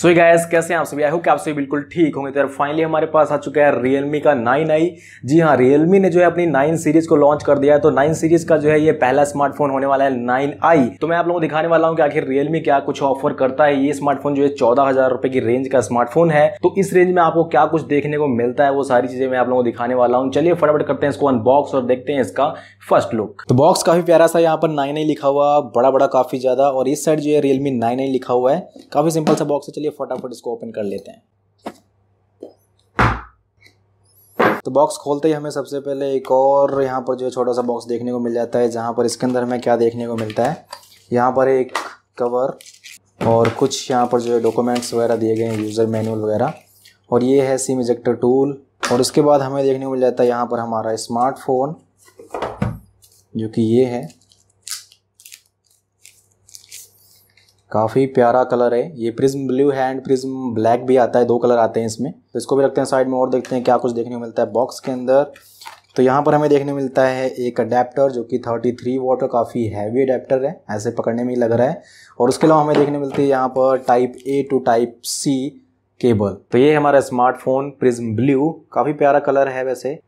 सो so कैसे हैं आप सभी आई हो कि आप सभी बिल्कुल ठीक होंगे तो यार फाइनली हमारे पास आ चुका है रियलमी का नाइन आई जी हाँ रियलमी ने जो है अपनी नाइन सीरीज को लॉन्च कर दिया है तो नाइन सीरीज का जो है ये पहला स्मार्टफोन होने वाला है नाइन आई तो मैं आप लोगों को दिखाने वाला हूँ कि आखिर रियलमी क्या कुछ ऑफर करता है ये स्मार्टफोन जो है चौदह हजार रुपए की रेंज का स्मार्टफोन है तो इस रेंज में आपको क्या कुछ देखने को मिलता है वो सारी चीजें मैं आप लोगों को दिखाने वाला हूँ चलिए फटाफट करते हैं इसको अनबॉक्स और देखते हैं इसका फर्स्ट लुक तो बॉक्स काफी प्यारा सा यहाँ पर नाइन आई लिखा हुआ बड़ा बड़ा काफी ज्यादा और इस साइड जो है रियलमी नाइन आई लिखा हुआ है काफी सिंपल सा बॉक्स है चलिए फटाफट इसको ओपन कर लेते हैं तो बॉक्स खोलते ही हमें सबसे पहले एक और यहाँ पर जो छोटा सा बॉक्स देखने को मिल जाता है जहाँ पर इसके अंदर हमें क्या देखने को मिलता है यहाँ पर एक कवर और कुछ यहाँ पर जो है डॉक्यूमेंट्स वगैरह दिए गए हैं यूज़र मैनुअल वगैरह और ये है सिम इजेक्टर टूल और उसके बाद हमें देखने को मिल जाता है यहाँ पर हमारा स्मार्टफोन जो कि ये है काफ़ी प्यारा कलर है ये प्रिज्म ब्लू है एंड प्रिज्म ब्लैक भी आता है दो कलर आते हैं इसमें तो इसको भी रखते हैं साइड में और देखते हैं क्या कुछ देखने को मिलता है बॉक्स के अंदर तो यहाँ पर हमें देखने मिलता है एक अडेप्टर जो कि 33 थ्री वाट काफ़ी हैवी अडेप्टर है ऐसे पकड़ने में ही लग रहा है और उसके अलावा हमें देखने मिलती है यहाँ पर type A to type C cable तो ये हमारा स्मार्टफोन प्रिज्म ब्लू काफ़ी प्यारा कलर है वैसे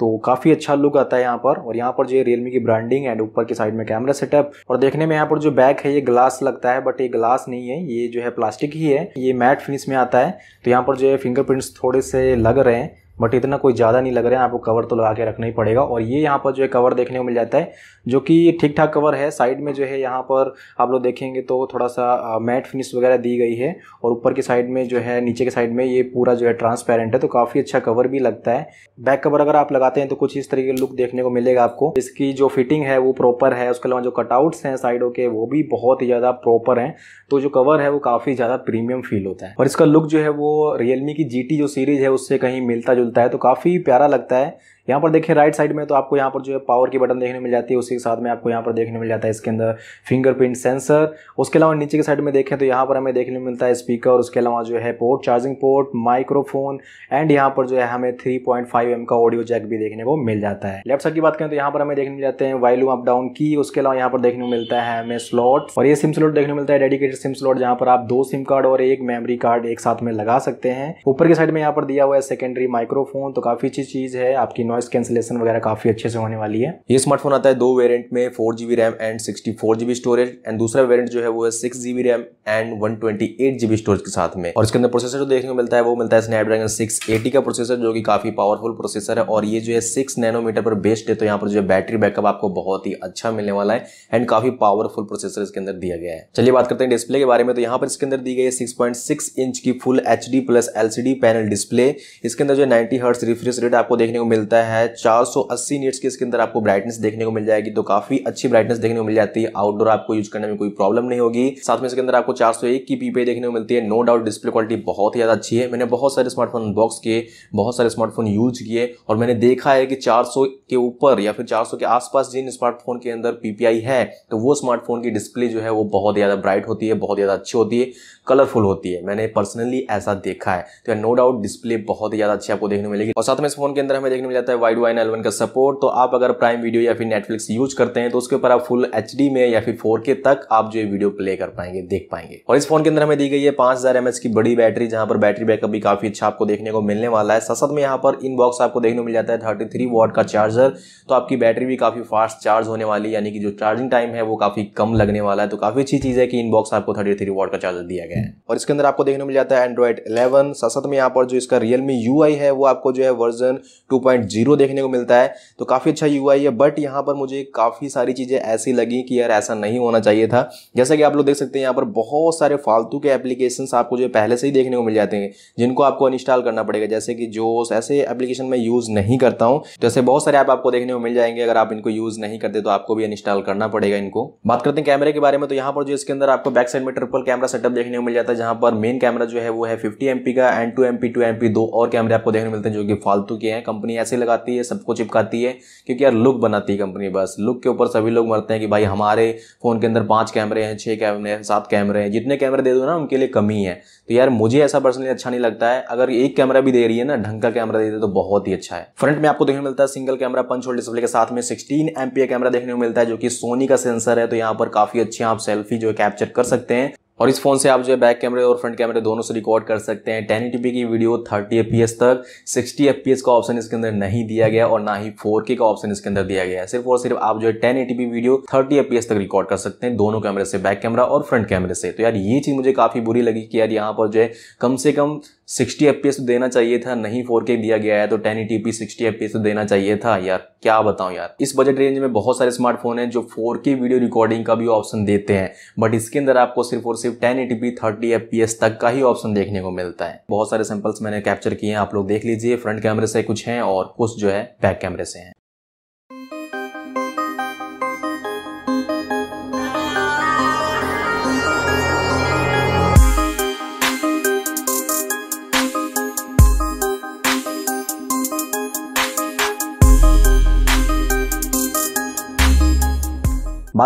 तो काफ़ी अच्छा लुक आता है यहाँ पर और यहाँ पर जो है रियलमी की ब्रांडिंग एंड ऊपर की साइड में कैमरा सेटअप और देखने में यहाँ पर जो बैक है ये ग्लास लगता है बट ये ग्लास नहीं है ये जो है प्लास्टिक ही है ये मैट फिनिश में आता है तो यहाँ पर जो है फिंगरप्रिंट्स थोड़े से लग रहे हैं बट इतना कोई ज़्यादा नहीं लग रहा है आपको कवर तो लगा के रखना ही पड़ेगा और ये यहाँ पर जो है कवर देखने को मिल जाता है जो कि ठीक ठाक कवर है साइड में जो है यहाँ पर आप लोग देखेंगे तो थोड़ा सा मैट फिनिश वगैरह दी गई है और ऊपर की साइड में जो है नीचे के साइड में ये पूरा जो है ट्रांसपेरेंट है तो काफ़ी अच्छा कवर भी लगता है बैक कवर अगर आप लगाते हैं तो कुछ इस तरीके का लुक देखने को मिलेगा आपको इसकी जो फिटिंग है वो प्रॉपर है उसके अलावा जो कटआउट्स हैं साइडों के वो भी बहुत ही ज़्यादा प्रॉपर हैं तो जो कवर है वो काफ़ी ज़्यादा प्रीमियम फील होता है और इसका लुक जो है वो रियलमी की जी जो सीरीज़ है उससे कहीं मिलता जो मिलता है तो काफ़ी प्यारा लगता है यहाँ पर देखिए राइट साइड में तो आपको यहाँ पर जो है पावर की बटन देखने मिल जाती है उसी के साथ में आपको यहाँ पर देखने मिल जाता है इसके अंदर फिंगरप्रिंट सेंसर उसके अलावा नीचे के साइड में देखें तो यहाँ पर हमें देखने मिलता है स्पीकर उसके अलावा जो है port charging port microphone and यहाँ पर जो है हमें थ्री पॉइंट फाइव एम का ऑडियो जैक भी देखने को मिल जाता है लेफ्ट साइड की बात करें तो यहाँ पर हमें देखने मिल जाते हैं वाइलूम अप डाउन की उसके अलावा यहाँ पर देखने को मिलता है हमें स्लॉट और ये सिम स्लॉट देखने मिलता है डेडिकेटेड सिम स्लॉट जहाँ पर आप दो सिम कार्ड और एक मेमोरी कार्ड एक साथ में लगा सकते हैं ऊपर के साइड में यहाँ पर दिया हुआ है सेकेंडरी माइक्रोफोन तो काफी अच्छी चीज है आपकी नॉइस कैंसिलेशन वगैरह काफ़ी अच्छे से होने वाली है ये स्मार्टफोन आता है दो वेरिएंट में four GB RAM and sixty four GB storage and दूसरा वेरियंट जो है वो है six GB RAM and one twenty eight GB storage के साथ में और इसके अंदर प्रोसेसर जो देखने को मिलता है वो मिलता है स्नैपड्रैगन सिक्स एटी का प्रोसेसर जो कि काफ़ी पावरफुल प्रोसेसर है और ये जो है सिक्स नैनोमीटर पर बेस्ड है तो यहाँ पर जो है बैटरी बैकअप आपको बहुत ही अच्छा मिलने वाला है एंड काफ़ी पावरफुल प्रोसेसर इसके अंदर दिया गया है चलिए बात करते हैं डिस्प्ले के बारे में तो यहाँ पर इसके अंदर दी गई है सिक्स इंच की full H plus L panel display इसके अंदर जो नाइनटी हर्ट्स रिफ्रेश रेट आपको देखने को मिलता है है 480 नीट्स के इसके अंदर आपको ब्राइटनेस देखने को मिल जाएगी तो काफी अच्छी ब्राइटनेस देखने को मिल जाती है आउटडोर आपको यूज करने में कोई प्रॉब्लम नहीं होगी साथ में इसके अंदर आपको 401 की पीपे देखने को मिलती है नो डाउट डिस्प्ले क्वालिटी बहुत ही ज्यादा अच्छी है मैंने बहुत सारे स्मार्टफोन अनबॉक्स किए बहुत सारे स्मार्टफोन यूज किए और मैंने देखा है कि चार के ऊपर या फिर चार के आसपास जिन स्मार्टफोन के अंदर पीपीआई है तो वो स्मार्टफोन की डिस्प्ले जो है वो बहुत ज्यादा ब्राइट होती है बहुत ज्यादा अच्छी होती है कलरफुल होती है मैंने पर्सनली ऐसा देखा है तो नो डाउट डिस्प्ले बहुत ही ज्यादा अच्छी आपको देखने मिलेगी और साथ में इस फोन के अंदर हमें देखने मिल जाता है है वाइड वाइन एलेवन का सपोर्ट तो आप अगर प्राइम वीडियो या फिर नेटफ्लिक्स यूज करते हैं तो उसके ऊपर आप फुल एच में या फिर फोर तक आप जो वीडियो प्ले कर पाएंगे देख पाएंगे और इस फोन के अंदर हमें दी गई है पांच हजार की बड़ी बैटरी जहां पर बैटरी बैकअप भी काफी अच्छा आपको देखने को मिलने वाला है ससद में यहाँ पर इन बॉक्स आपको देखने को मिल जाता है थर्टी थ्री का चार्जर तो आपकी बैटरी भी काफी फास्ट चार्ज होने वाली यानी कि जो चार्जिंग टाइम है वो काफी कम लगने वाला है तो काफी अच्छी चीज है कि इन बॉक्स आपको थर्टी थ्री का चार्जर दिया गया है और इसके अंदर आपको देखने को मिल जाता है एंड्रॉइड इलेवन ससद में यहाँ पर जो इसका रियलमी यू है वो आपको जो है वर्जन टू जीरो देखने को मिलता है तो काफ़ी अच्छा यू है बट यहाँ पर मुझे काफ़ी सारी चीज़ें ऐसी लगी कि यार ऐसा नहीं होना चाहिए था जैसा कि आप लोग देख सकते हैं यहाँ पर बहुत सारे फालतू के एप्लीकेशन आपको जो पहले से ही देखने को मिल जाते हैं जिनको आपको अनइंस्टॉल करना पड़ेगा जैसे कि जो ऐसे एप्लीकेशन में यूज़ नहीं करता हूँ जैसे तो बहुत सारे ऐप आपको देखने को मिल जाएंगे अगर आप इनको यूज़ नहीं करते तो आपको भी इंस्टॉल करना पड़ेगा इनको बात करते हैं कैमरे के बारे में तो यहाँ पर जो इसके अंदर आपको बैक साइड में ट्रिपल कैमरा सेटअप देखने को मिल जाता है जहाँ पर मेन कैमरा जो है वो है फिफ्टी एम का and two M P two M दो और कैमरे आपको देखने मिलते हैं जो कि फालतू के हैं कंपनी ऐसे लगाती है सबको चिपकाती है क्योंकि यार लुक बनाती है कंपनी बस लुक के ऊपर सभी लोग मरते हैं कि भाई हमारे फ़ोन के अंदर पांच कैमरे हैं छह कैमरे हैं सात कैमरे हैं जितने कैमरे दे दो ना उनके लिए कमी है तो यार मुझे ऐसा पर्सनली अच्छा नहीं लगता है अगर एक कैमरा भी दे रही है ना ढंग का कैमरा दे दे तो बहुत ही अच्छा है फ्रंट में आपको देखने को मिलता है single camera punch hole display के साथ में सिक्सटीन एमपी कैमरा देखने को मिलता है जो कि सोनी का सेंसर है तो यहाँ पर काफ़ी अच्छी आप सेल्फी जो कैप्चर कर सकते हैं और इस फ़ोन से आप जो है बैक कैमरे और फ्रंट कैमरे दोनों से रिकॉर्ड कर सकते हैं टेन की वीडियो थर्टी एफ तक सिक्सटी एफ का ऑप्शन इसके अंदर नहीं दिया गया और ना ही फोर का ऑप्शन इसके अंदर दिया गया है सिर्फ और सिर्फ आप जो है टेन वीडियो थर्टी एफ तक रिकॉर्ड कर सकते हैं दोनों कैमरे से बैक कैमरा और फ्रंट कैमरे से तो यार ये चीज़ मुझे काफ़ी बुरी लगी कि यार यहाँ पर जो है कम से कम 60 एफ तो देना चाहिए था नहीं 4K दिया गया है तो 1080p 60 सिक्सटी तो देना चाहिए था यार क्या बताऊं यार इस बजट रेंज में बहुत सारे स्मार्टफोन हैं जो 4K वीडियो रिकॉर्डिंग का भी ऑप्शन देते हैं बट इसके अंदर आपको सिर्फ और सिर्फ सिर्फ ten eighty P thirty F तक का ही ऑप्शन देखने को मिलता है बहुत सारे सैंपल्स मैंने कैप्चर किए हैं आप लोग देख लीजिए फ्रंट कैमरे से कुछ हैं और कुछ जो है बैक कैमरे से हैं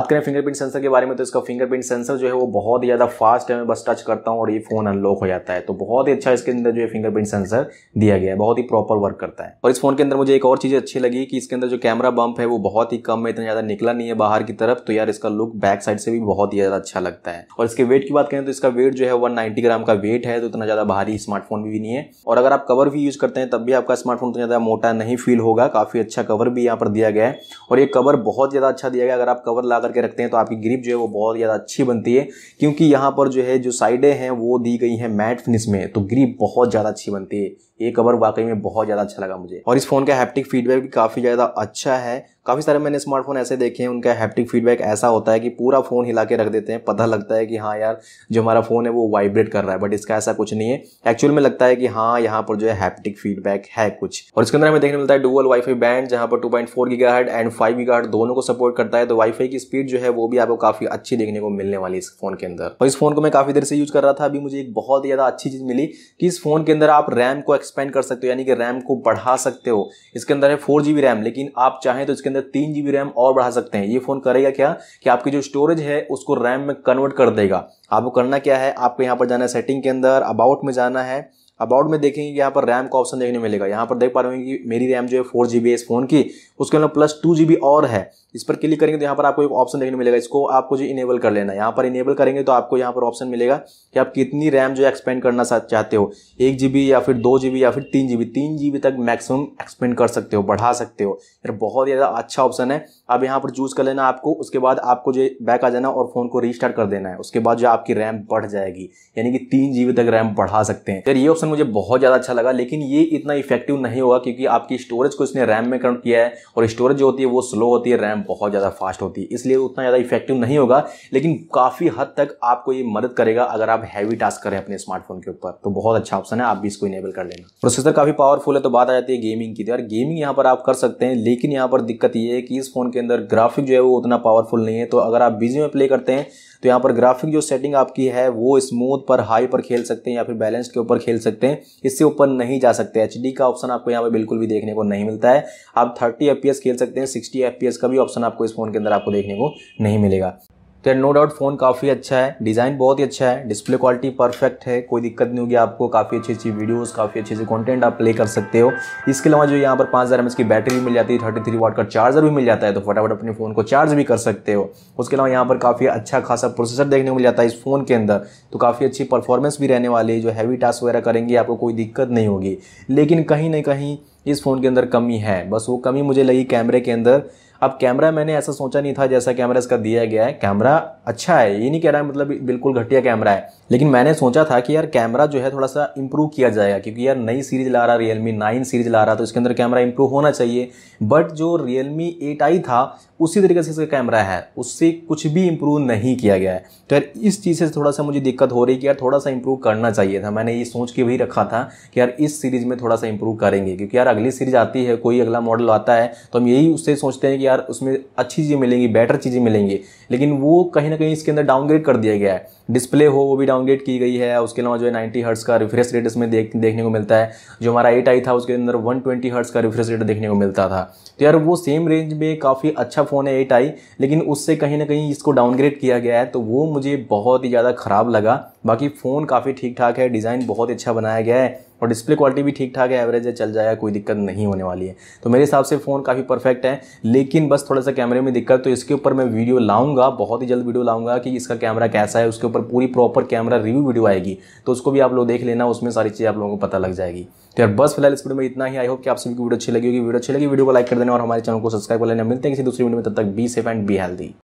बात करें फिंगरप्रिंट सेंसर के बारे में तो इसका फिंगरप्रिंट सेंसर जो है वो बहुत ही ज़्यादा फास्ट है मैं बस टच करता हूँ और ये फ़ोन अनलॉक हो जाता है तो बहुत ही अच्छा इसके अंदर जो है फिंगरप्रिंट सेंसर दिया गया है बहुत ही प्रॉपर वर्क करता है और इस फोन के अंदर मुझे एक और चीज़ अच्छी लगी कि इसके अंदर जो कैमरा बम्प है वो बहुत ही कम है इतना ज़्यादा निकला नहीं है बाहर की तरफ तो यार इसका लुक बैक साइड से भी बहुत ही ज़्यादा अच्छा लगता है और इसके वेट की बात करें तो इसका वेट जो है वन ग्राम का वेट है तो इतना ज़्यादा भारी स्मार्टफोन भी नहीं है और अगर आप कवर भी यूज़ करते हैं तब भी आपका स्मार्टफोन इतना ज़्यादा मोटा नहीं फील होगा काफ़ी अच्छा कवर भी यहाँ पर दिया गया है और ये कवर बहुत ज़्यादा अच्छा दिया गया अगर आप कवर लाकर करके रखते हैं तो आपकी ग्रिप जो है वो बहुत ज़्यादा अच्छी बनती है क्योंकि यहाँ पर जो है जो साइडें हैं वो दी गई हैं मैट फिनिश में तो ग्रिप बहुत ज़्यादा अच्छी बनती है ये कवर वाकई में बहुत ज़्यादा अच्छा लगा मुझे और इस फ़ोन का हैप्टिक फीडबैक भी काफ़ी ज़्यादा अच्छा है काफ़ी सारे मैंने स्मार्टफोन ऐसे देखे हैं उनका हैप्टिक फीडबैक ऐसा होता है कि पूरा फ़ोन हिला के रख देते हैं पता लगता है कि हाँ यार जो हमारा फ़ोन है वो वाइब्रेट कर रहा है बट इसका ऐसा कुछ नहीं है एक्चुअल में लगता है कि हाँ यहाँ पर जो है हैप्टिक फीडबैक है कुछ और इसके अंदर हमें देखने मिलता है डुअल वाईफाई बैंड जहां पर two point four and five giga दोनों को सपोर्ट करता है तो वाईफाई की स्पीड जो है वो भी आपको काफ़ी अच्छी देखने को मिलने वाली इस फ़ोन के अंदर और इस फ़ोन को मैं काफ़ी देर से यूज़ कर रहा था अभी मुझे एक बहुत ज़्यादा अच्छी चीज़ मिली कि इस फ़ोन के अंदर आप रैम को एक्सपेंड कर सकते हो यानी कि रैम को बढ़ा सकते हो इसके अंदर है फोर जीबी रैम लेकिन आप चाहें तो इसके अंदर तीन जीबी रैम और बढ़ा सकते हैं ये फ़ोन करेगा क्या कि आपकी जो स्टोरेज है उसको रैम में कन्वर्ट कर देगा आपको करना क्या है आपको यहाँ पर जाना है सेटिंग के अंदर अबाउट में जाना है अबाउट में देखेंगे यहाँ पर रैम का ऑप्शन देखने मिलेगा यहाँ पर देख पा रहे हैं कि मेरी रैम जो है फोर जी है इस फोन की उसके अंदर प्लस टू जी बी और है इस पर क्लिक करेंगे तो यहाँ पर आपको एक ऑप्शन देखने मिलेगा इसको आपको जो इनेबल कर लेना है यहाँ पर इनेबल करेंगे तो आपको यहाँ पर ऑप्शन मिलेगा कि आप कितनी रैम जो एक्सपेंड करना चाहते हो एक जीबी या फिर दो जीबी या फिर तीन जीबी तीन जीबी तक मैक्सिमम एक्सपेंड कर सकते हो बढ़ा सकते हो यार बहुत ज़्यादा अच्छा ऑप्शन है आप यहाँ पर चूज़ कर लेना आपको उसके बाद आपको जो बैक आ जाना और फ़ोन को रिस्टार्ट कर देना है उसके बाद जो आपकी रैम बढ़ जाएगी यानी कि तीन जीबी तक रैम बढ़ा सकते हैं यार ये ऑप्शन मुझे बहुत ज़्यादा अच्छा लगा लेकिन ये इतना इफेक्टिव नहीं होगा क्योंकि आपकी स्टोरेज को इसने रैम में कन्वर्ट किया है और स्टोरेज जो होती है वो स्लो होती है रैम टाइम बहुत ज़्यादा फास्ट होती है इसलिए उतना ज़्यादा इफेक्टिव नहीं होगा लेकिन काफ़ी हद तक आपको ये मदद करेगा अगर आप हैवी टास्क करें अपने स्मार्टफोन के ऊपर तो बहुत अच्छा ऑप्शन है आप भी इसको इनेबल कर लेना प्रोसेसर काफ़ी पावरफुल है तो बात आ जाती है गेमिंग की तो यार गेमिंग यहाँ पर आप कर सकते हैं लेकिन यहाँ पर दिक्कत ये है कि इस फोन के अंदर ग्राफिक जो है वो उतना पावरफुल नहीं है तो अगर आप बिजी में प्ले करते हैं तो यहाँ पर ग्राफिक जो सेटिंग आपकी है वो स्मूथ पर हाई पर खेल सकते हैं या फिर बैलेंस के ऊपर खेल सकते हैं इससे ऊपर नहीं जा सकते एच का ऑप्शन आपको यहाँ पर बिल्कुल भी देखने को नहीं मिलता है आप थर्टी एफ खेल सकते हैं सिक्सटी एफ का भी ऑप्शन आपको इस फोन के अंदर आपको देखने को नहीं मिलेगा तो नो डाउट फ़ोन काफ़ी अच्छा है डिज़ाइन बहुत ही अच्छा है डिस्प्ले क्वालिटी परफेक्ट है कोई दिक्कत नहीं होगी आपको काफ़ी अच्छी अच्छी वीडियोस काफ़ी अच्छे अच्छे कंटेंट आप प्ले कर सकते हो इसके अलावा जो यहाँ पर पाँच हज़ार की बैटरी भी मिल जाती है थर्टी थ्री वाट का चार्जर भी मिल जाता है तो फटाफट अपने फ़ोन को चार्ज भी कर सकते हो उसके अलावा यहाँ पर काफ़ी अच्छा खासा प्रोसेसर देखने को मिल जाता है इस फ़ोन के अंदर तो काफ़ी अच्छी परफॉर्मेंस भी रहने वाली है जो हैवी टास्क वगैरह करेंगे आपको कोई दिक्कत नहीं होगी लेकिन कहीं ना कहीं इस फ़ोन के अंदर कमी है बस वो कमी मुझे लगी कैमरे के अंदर अब कैमरा मैंने ऐसा सोचा नहीं था जैसा कैमरा इसका दिया गया है कैमरा अच्छा है ये नहीं कह रहा है मतलब बिल्कुल घटिया कैमरा है लेकिन मैंने सोचा था कि यार कैमरा जो है थोड़ा सा इंप्रूव किया जाएगा क्योंकि यार नई सीरीज ला रहा है रियलमी नाइन सीरीज ला रहा तो इसके अंदर कैमरा इंप्रूव होना चाहिए बट जो रियलमी एट आई था उसी तरीके से इसका कैमरा है उससे कुछ भी इम्प्रूव नहीं किया गया है तो यार इस चीज़ से थोड़ा सा मुझे दिक्कत हो रही है कि यार थोड़ा सा इम्प्रूव करना चाहिए था मैंने ये सोच के भी रखा था कि यार इस सीरीज़ में थोड़ा सा इम्प्रूव करेंगे क्योंकि यार अगली सीरीज आती है कोई अगला मॉडल आता है तो हम यही उससे सोचते हैं कि यार उसमें अच्छी चीज़ें मिलेंगी बेटर चीज़ें मिलेंगी लेकिन वो कहीं ना कहीं इसके अंदर डाउनग्रेड कर दिया गया है डिस्प्ले हो वो भी डाउनग्रेड की गई है उसके अलावा जो है नाइन्टी हर्ट्स का रिफ्रेश रेट इसमें देख देखने को मिलता है जो हमारा एट आई था उसके अंदर वन ट्वेंटी हर्ट्स का रिफ्रेश रेट देखने को मिलता था तो यार वो सेम रेंज में काफ़ी अच्छा फ़ोन है एट आई लेकिन उससे कहीं ना कहीं इसको डाउनग्रेड किया गया है तो वो मुझे बहुत ही ज़्यादा ख़राब लगा बाकी फ़ोन काफ़ी ठीक ठाक है डिज़ाइन बहुत अच्छा बनाया गया है और डिस्प्ले क्वालिटी भी ठीक ठाक है एवरेज है चल जाएगा कोई दिक्कत नहीं होने वाली है तो मेरे हिसाब से फ़ोन काफ़ी परफेक्ट है लेकिन बस थोड़ा सा कैमरे में दिक्कत तो इसके ऊपर मैं वीडियो लाऊंगा बहुत ही जल्द वीडियो लाऊंगा कि इसका कैमरा कैसा है उसके ऊपर पूरी प्रॉपर कैमरा रिव्यू वीडियो आएगी तो उसको भी आप लोग देख लेना उसमें सारी चीज़ आप लोगों को पता लग जाएगी तो यार बस फिलहाल इस वीडियो में इतना ही आई होप कि आप सभी की वीडियो अच्छी लगी होगी वीडियो अच्छी लगी वीडियो को लाइक कर देना और हमारे चैनल को सब्सक्राइब कर लेना मिलते हैं किसी दूसरी वीडियो में तब तक be safe and be healthy